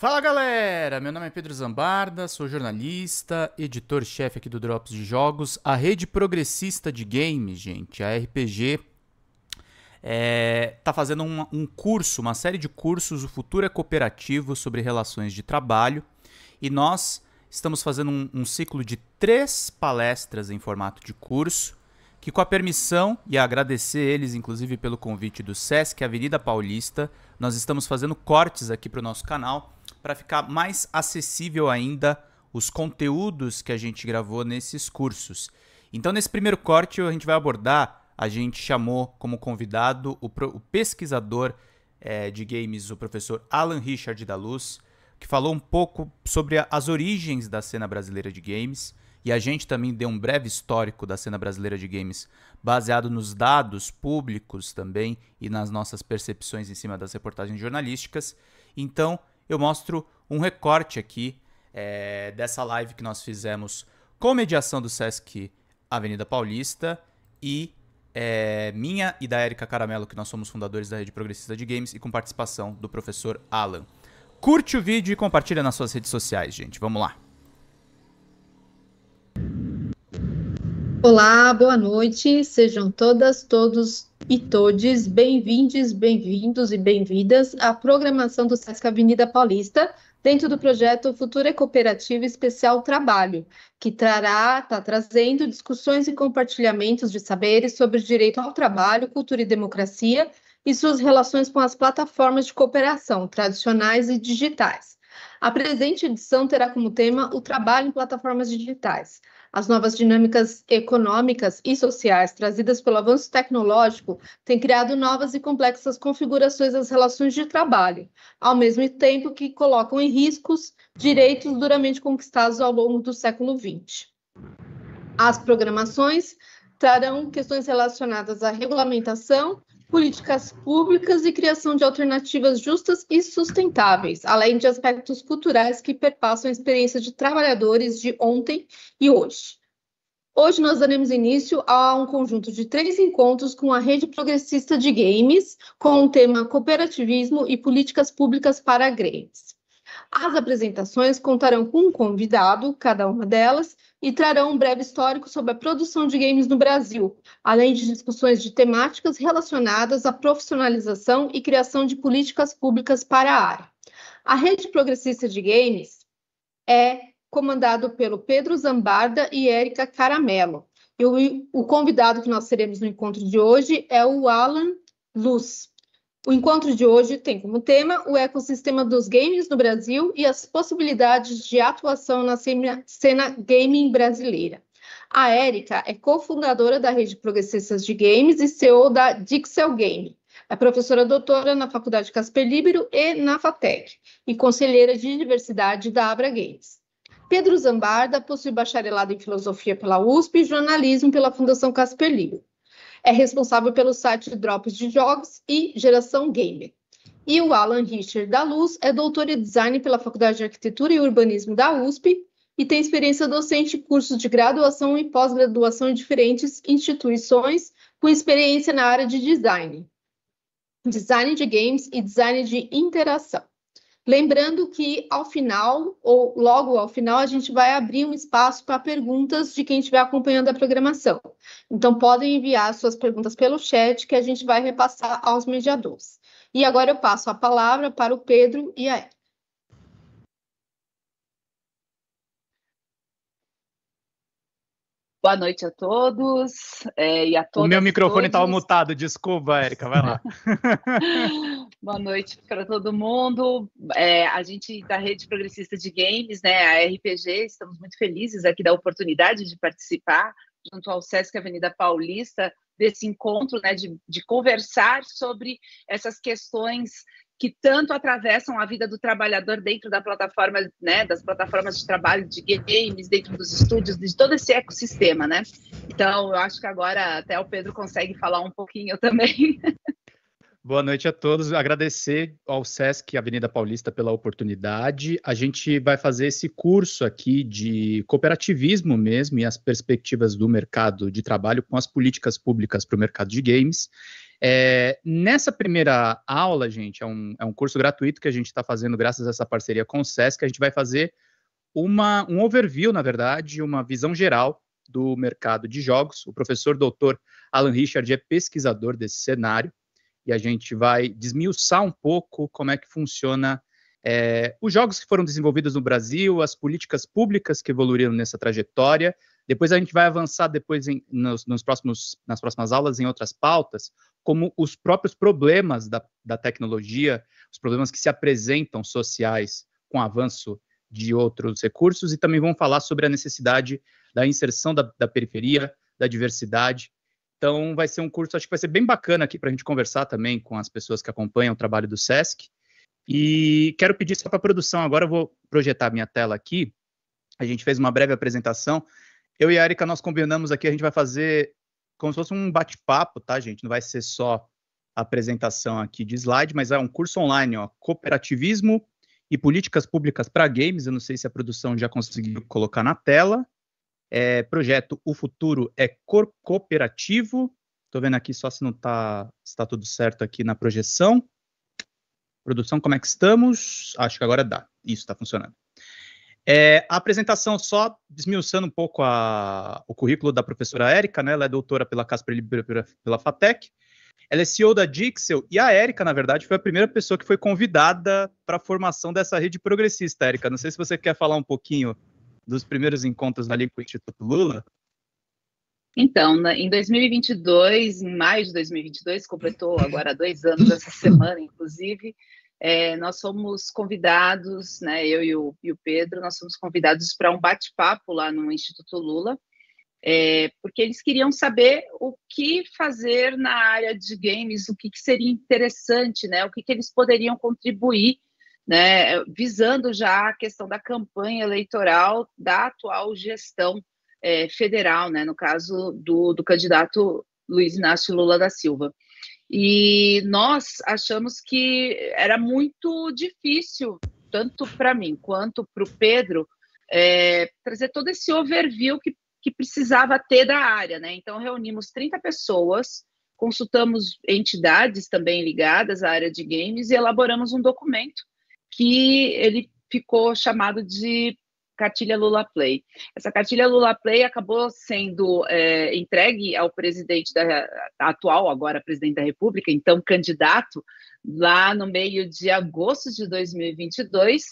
Fala galera, meu nome é Pedro Zambarda, sou jornalista, editor-chefe aqui do Drops de Jogos, a rede progressista de games, gente, a RPG, é, tá fazendo um, um curso, uma série de cursos, o futuro é cooperativo sobre relações de trabalho, e nós estamos fazendo um, um ciclo de três palestras em formato de curso que com a permissão e a agradecer eles inclusive pelo convite do SESC Avenida Paulista, nós estamos fazendo cortes aqui para o nosso canal para ficar mais acessível ainda os conteúdos que a gente gravou nesses cursos. Então, nesse primeiro corte, a gente vai abordar, a gente chamou como convidado o, pro, o pesquisador é, de games, o professor Alan Richard da Luz, que falou um pouco sobre a, as origens da cena brasileira de games e a gente também deu um breve histórico da cena brasileira de games, baseado nos dados públicos também e nas nossas percepções em cima das reportagens jornalísticas. Então, eu mostro um recorte aqui é, dessa live que nós fizemos com mediação do Sesc Avenida Paulista e é, minha e da Érica Caramelo, que nós somos fundadores da Rede Progressista de Games, e com participação do professor Alan. Curte o vídeo e compartilha nas suas redes sociais, gente. Vamos lá! Olá, boa noite. Sejam todas, todos e todes bem-vindos, bem-vindos e bem-vindas à programação do SESC Avenida Paulista, dentro do projeto Futura Cooperativa Especial Trabalho, que trará, está trazendo discussões e compartilhamentos de saberes sobre direito ao trabalho, cultura e democracia e suas relações com as plataformas de cooperação tradicionais e digitais. A presente edição terá como tema o trabalho em plataformas digitais. As novas dinâmicas econômicas e sociais trazidas pelo avanço tecnológico têm criado novas e complexas configurações das relações de trabalho, ao mesmo tempo que colocam em riscos direitos duramente conquistados ao longo do século XX. As programações trarão questões relacionadas à regulamentação políticas públicas e criação de alternativas justas e sustentáveis, além de aspectos culturais que perpassam a experiência de trabalhadores de ontem e hoje. Hoje nós daremos início a um conjunto de três encontros com a Rede Progressista de Games, com o tema Cooperativismo e Políticas Públicas para Games. As apresentações contarão com um convidado, cada uma delas, e trarão um breve histórico sobre a produção de games no Brasil, além de discussões de temáticas relacionadas à profissionalização e criação de políticas públicas para a área. A Rede Progressista de Games é comandado pelo Pedro Zambarda e Érica Caramelo. E o, o convidado que nós teremos no encontro de hoje é o Alan Luz. O encontro de hoje tem como tema o ecossistema dos games no Brasil e as possibilidades de atuação na cena gaming brasileira. A Érica é cofundadora da Rede Progressistas de Games e CEO da Dixel Game. É professora doutora na Faculdade Casper Libero e na FATEC e conselheira de diversidade da Abra Games. Pedro Zambarda possui bacharelado em filosofia pela USP e jornalismo pela Fundação Casper Libero é responsável pelo site de drops de jogos e geração gamer. E o Alan Richard da Luz é doutor em design pela Faculdade de Arquitetura e Urbanismo da USP e tem experiência docente em cursos de graduação e pós-graduação em diferentes instituições com experiência na área de design, design de games e design de interação. Lembrando que ao final, ou logo ao final, a gente vai abrir um espaço para perguntas de quem estiver acompanhando a programação. Então, podem enviar suas perguntas pelo chat que a gente vai repassar aos mediadores. E agora eu passo a palavra para o Pedro e a Ed. Boa noite a todos é, e a todas. O meu microfone estava mutado, desculpa, Érica, vai lá. Boa noite para todo mundo. É, a gente da Rede Progressista de Games, né, a RPG, estamos muito felizes aqui da oportunidade de participar junto ao SESC Avenida Paulista desse encontro, né, de, de conversar sobre essas questões que tanto atravessam a vida do trabalhador dentro da plataforma, né, das plataformas de trabalho de games, dentro dos estúdios, de todo esse ecossistema, né? Então, eu acho que agora até o Pedro consegue falar um pouquinho também. Boa noite a todos. Agradecer ao SESC Avenida Paulista pela oportunidade. A gente vai fazer esse curso aqui de cooperativismo mesmo e as perspectivas do mercado de trabalho com as políticas públicas para o mercado de games. É, nessa primeira aula, gente, é um, é um curso gratuito que a gente está fazendo graças a essa parceria com o SESC, a gente vai fazer uma, um overview, na verdade, uma visão geral do mercado de jogos. O professor doutor Alan Richard é pesquisador desse cenário e a gente vai desmiuçar um pouco como é que funciona é, os jogos que foram desenvolvidos no Brasil, as políticas públicas que evoluíram nessa trajetória, depois a gente vai avançar depois em, nos, nos, próximos, nas próximas aulas em outras pautas, como os próprios problemas da, da tecnologia, os problemas que se apresentam sociais com o avanço de outros recursos, e também vamos falar sobre a necessidade da inserção da, da periferia, da diversidade. Então, vai ser um curso, acho que vai ser bem bacana aqui para a gente conversar também com as pessoas que acompanham o trabalho do SESC. E quero pedir só para a produção, agora eu vou projetar minha tela aqui. A gente fez uma breve apresentação, eu e a Erika, nós combinamos aqui, a gente vai fazer como se fosse um bate-papo, tá, gente? Não vai ser só apresentação aqui de slide, mas é um curso online, ó, Cooperativismo e Políticas Públicas para Games, eu não sei se a produção já conseguiu colocar na tela. É, projeto O Futuro é Cor Cooperativo, Estou vendo aqui só se não está tá tudo certo aqui na projeção. Produção, como é que estamos? Acho que agora dá. Isso, está funcionando. É, a apresentação, só desmiuçando um pouco a, o currículo da professora Érica, né? Ela é doutora pela Casper Libre, pela FATEC. Ela é CEO da Dixel e a Érica, na verdade, foi a primeira pessoa que foi convidada para a formação dessa rede progressista, Érica. Não sei se você quer falar um pouquinho dos primeiros encontros ali com o Instituto Lula. Então, em 2022, em maio de 2022, completou agora dois anos essa semana, inclusive, é, nós somos convidados, né, eu e o, e o Pedro, nós somos convidados para um bate-papo lá no Instituto Lula, é, porque eles queriam saber o que fazer na área de games, o que, que seria interessante, né, o que, que eles poderiam contribuir, né, visando já a questão da campanha eleitoral da atual gestão é, federal, né, no caso do, do candidato Luiz Inácio Lula da Silva. E nós achamos que era muito difícil, tanto para mim quanto para o Pedro, é, trazer todo esse overview que, que precisava ter da área. Né? Então, reunimos 30 pessoas, consultamos entidades também ligadas à área de games e elaboramos um documento que ele ficou chamado de cartilha Lula Play. Essa cartilha Lula Play acabou sendo é, entregue ao presidente da atual, agora presidente da República, então candidato, lá no meio de agosto de 2022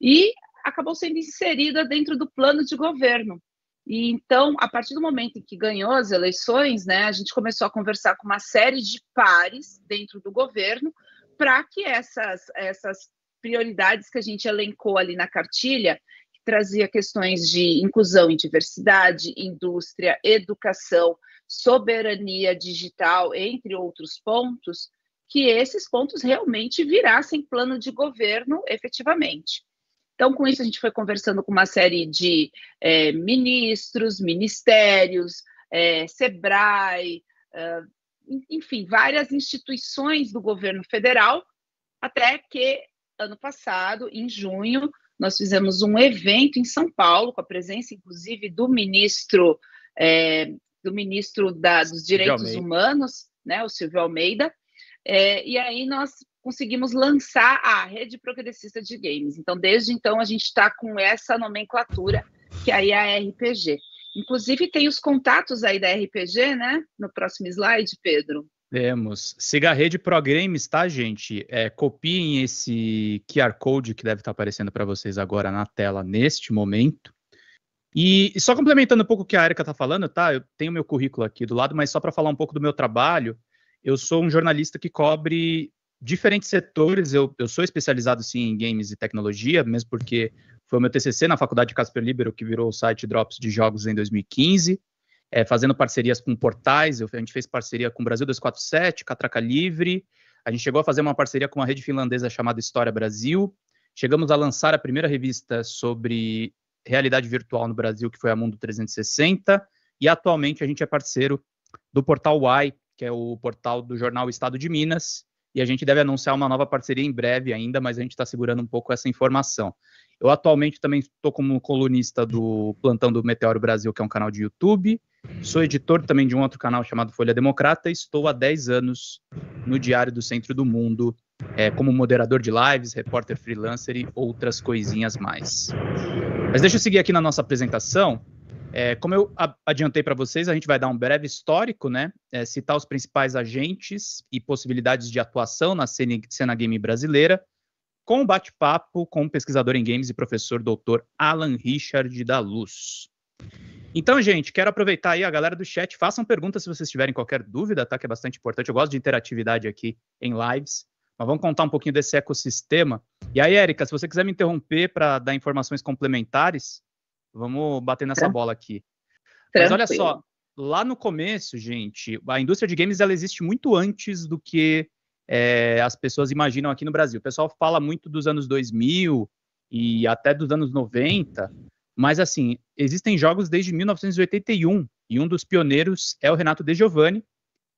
e acabou sendo inserida dentro do plano de governo. E então, a partir do momento em que ganhou as eleições, né, a gente começou a conversar com uma série de pares dentro do governo para que essas, essas prioridades que a gente elencou ali na cartilha trazia questões de inclusão e diversidade, indústria, educação, soberania digital, entre outros pontos, que esses pontos realmente virassem plano de governo efetivamente. Então, com isso, a gente foi conversando com uma série de é, ministros, ministérios, é, SEBRAE, é, enfim, várias instituições do governo federal, até que, ano passado, em junho, nós fizemos um evento em São Paulo, com a presença, inclusive, do ministro é, do ministro da, dos Direitos Humanos, né, o Silvio Almeida, é, e aí nós conseguimos lançar a Rede Progressista de Games. Então, desde então, a gente está com essa nomenclatura, que aí é a RPG. Inclusive, tem os contatos aí da RPG, né? No próximo slide, Pedro. Temos. Siga a rede ProGrames, tá, gente? É, copiem esse QR Code que deve estar tá aparecendo para vocês agora na tela neste momento. E, e só complementando um pouco o que a Erika está falando, tá? Eu tenho meu currículo aqui do lado, mas só para falar um pouco do meu trabalho, eu sou um jornalista que cobre diferentes setores. Eu, eu sou especializado sim em games e tecnologia, mesmo porque foi o meu TCC na faculdade de Casper Libero que virou o site Drops de Jogos em 2015 é, fazendo parcerias com portais, a gente fez parceria com o Brasil 247, Catraca Livre, a gente chegou a fazer uma parceria com uma rede finlandesa chamada História Brasil, chegamos a lançar a primeira revista sobre realidade virtual no Brasil, que foi a Mundo 360, e atualmente a gente é parceiro do portal Y, que é o portal do jornal Estado de Minas, e a gente deve anunciar uma nova parceria em breve ainda, mas a gente está segurando um pouco essa informação. Eu atualmente também estou como colunista do Plantão do Meteoro Brasil, que é um canal de YouTube, Sou editor também de um outro canal chamado Folha Democrata. Estou há 10 anos no Diário do Centro do Mundo, é, como moderador de lives, repórter freelancer e outras coisinhas mais. Mas deixa eu seguir aqui na nossa apresentação. É, como eu adiantei para vocês, a gente vai dar um breve histórico, né? É, citar os principais agentes e possibilidades de atuação na cena, cena game brasileira, com um bate-papo com o pesquisador em games e professor doutor Alan Richard da Luz. Então, gente, quero aproveitar aí a galera do chat. Façam perguntas se vocês tiverem qualquer dúvida, tá? Que é bastante importante. Eu gosto de interatividade aqui em lives. Mas vamos contar um pouquinho desse ecossistema. E aí, Érica, se você quiser me interromper para dar informações complementares, vamos bater nessa bola aqui. Tranquilo. Mas olha só, lá no começo, gente, a indústria de games ela existe muito antes do que é, as pessoas imaginam aqui no Brasil. O pessoal fala muito dos anos 2000 e até dos anos 90, mas, assim, existem jogos desde 1981, e um dos pioneiros é o Renato De Giovanni,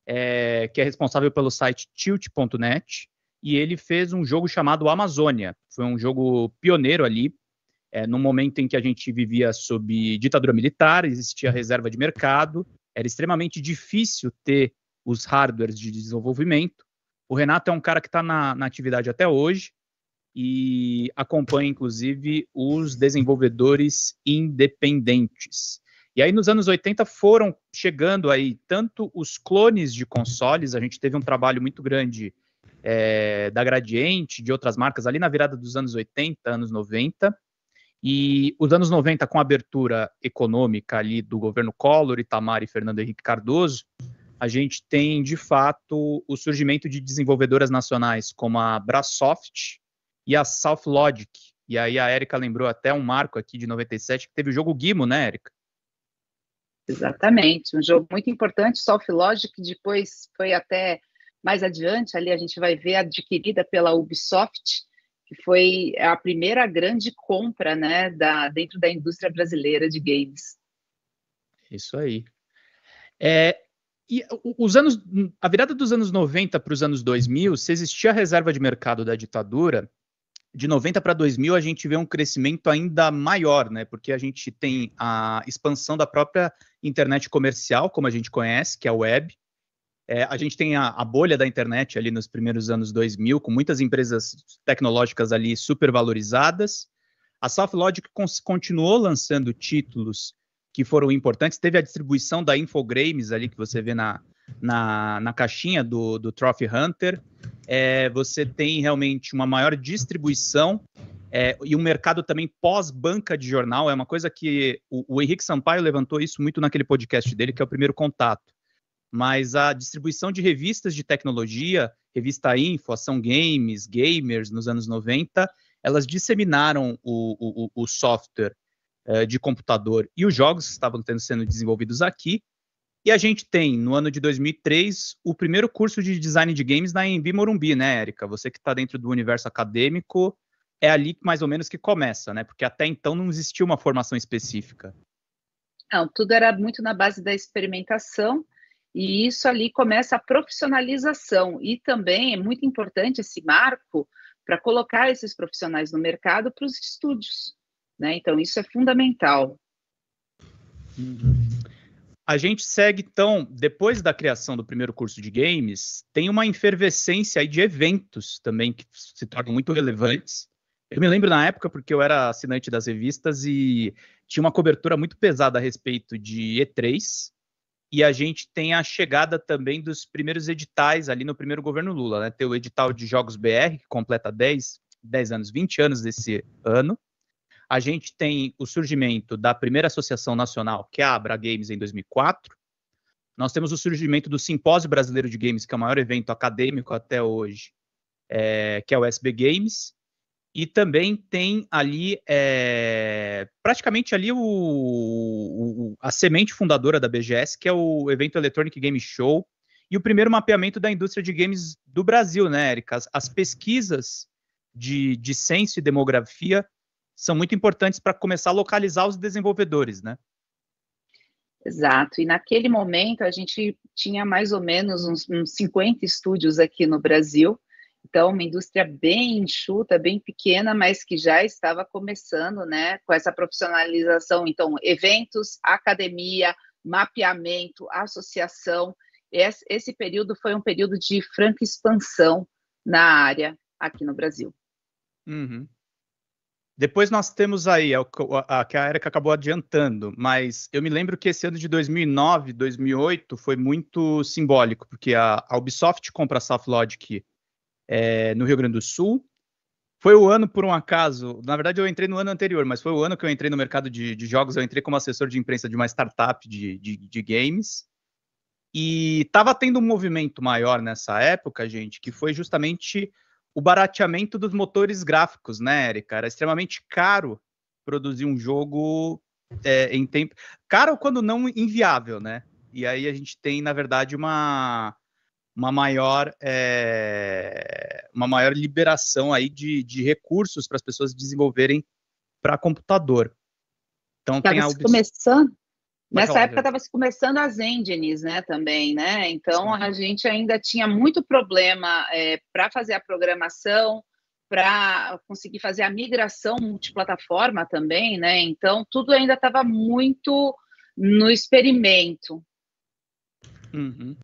é, que é responsável pelo site tilt.net, e ele fez um jogo chamado Amazônia. Foi um jogo pioneiro ali, é, momento em que a gente vivia sob ditadura militar, existia reserva de mercado, era extremamente difícil ter os hardwares de desenvolvimento. O Renato é um cara que está na, na atividade até hoje, e acompanha, inclusive, os desenvolvedores independentes. E aí, nos anos 80, foram chegando aí tanto os clones de consoles, a gente teve um trabalho muito grande é, da Gradiente, de outras marcas, ali na virada dos anos 80, anos 90, e os anos 90, com a abertura econômica ali do governo Collor, Itamar e Fernando Henrique Cardoso, a gente tem, de fato, o surgimento de desenvolvedoras nacionais como a Brasoft, e a South Logic. E aí a Érica lembrou até um marco aqui de 97, que teve o jogo Guimo, né, Érica? Exatamente, um jogo muito importante, South Logic, depois foi até mais adiante, ali a gente vai ver adquirida pela Ubisoft, que foi a primeira grande compra né, da, dentro da indústria brasileira de games. Isso aí. É, e os anos, a virada dos anos 90 para os anos 2000, se existia a reserva de mercado da ditadura, de 90 para 2000 a gente vê um crescimento ainda maior, né? Porque a gente tem a expansão da própria internet comercial, como a gente conhece, que é a web. É, a gente tem a, a, bolha da internet ali nos primeiros anos 2000, com muitas empresas tecnológicas ali supervalorizadas. A Softlogic continuou lançando títulos que foram importantes. Teve a distribuição da Infogrames ali, que você vê na, na, na caixinha do, do Trophy Hunter é, você tem realmente uma maior distribuição é, e um mercado também pós-banca de jornal. É uma coisa que o, o Henrique Sampaio levantou isso muito naquele podcast dele, que é o primeiro contato. Mas a distribuição de revistas de tecnologia, revista Info, Ação Games, Gamers, nos anos 90, elas disseminaram o, o, o software é, de computador e os jogos que estavam sendo desenvolvidos aqui e a gente tem, no ano de 2003, o primeiro curso de design de games na Embi Morumbi, né, Érica? Você que está dentro do universo acadêmico, é ali mais ou menos que começa, né? Porque até então não existia uma formação específica. Não, tudo era muito na base da experimentação, e isso ali começa a profissionalização. E também é muito importante esse marco para colocar esses profissionais no mercado para os estúdios. Né? Então, isso é fundamental. Uhum. A gente segue, então, depois da criação do primeiro curso de games, tem uma efervescência aí de eventos também que se tornam muito relevantes. Eu me lembro na época, porque eu era assinante das revistas e tinha uma cobertura muito pesada a respeito de E3. E a gente tem a chegada também dos primeiros editais ali no primeiro governo Lula, né? Tem o edital de Jogos BR, que completa 10, 10 anos, 20 anos desse ano a gente tem o surgimento da primeira associação nacional, que é a Abra Games, em 2004. Nós temos o surgimento do Simpósio Brasileiro de Games, que é o maior evento acadêmico até hoje, é, que é o SB Games. E também tem ali, é, praticamente ali, o, o, a semente fundadora da BGS, que é o evento Electronic Game Show, e o primeiro mapeamento da indústria de games do Brasil, né, Erika? As, as pesquisas de, de censo e demografia são muito importantes para começar a localizar os desenvolvedores, né? Exato, e naquele momento a gente tinha mais ou menos uns, uns 50 estúdios aqui no Brasil, então uma indústria bem enxuta, bem pequena, mas que já estava começando, né, com essa profissionalização, então eventos, academia, mapeamento, associação, esse, esse período foi um período de franca expansão na área aqui no Brasil. Uhum. Depois nós temos aí, a, é a, a que é a Erika acabou adiantando, mas eu me lembro que esse ano de 2009, 2008 foi muito simbólico, porque a, a Ubisoft compra a SoftLogic é, no Rio Grande do Sul. Foi o ano, por um acaso, na verdade eu entrei no ano anterior, mas foi o ano que eu entrei no mercado de, de jogos, eu entrei como assessor de imprensa de uma startup de, de, de games. E estava tendo um movimento maior nessa época, gente, que foi justamente o barateamento dos motores gráficos, né, Eric? Era extremamente caro produzir um jogo é, em tempo. Caro quando não inviável, né? E aí a gente tem, na verdade, uma, uma maior é, uma maior liberação aí de, de recursos para as pessoas desenvolverem para computador. Então tem a Ubisoft... começando Nessa época estava se começando as engines, né, também, né? Então Sim. a gente ainda tinha muito problema é, para fazer a programação, para conseguir fazer a migração multiplataforma também, né? Então tudo ainda estava muito no experimento. Uhum.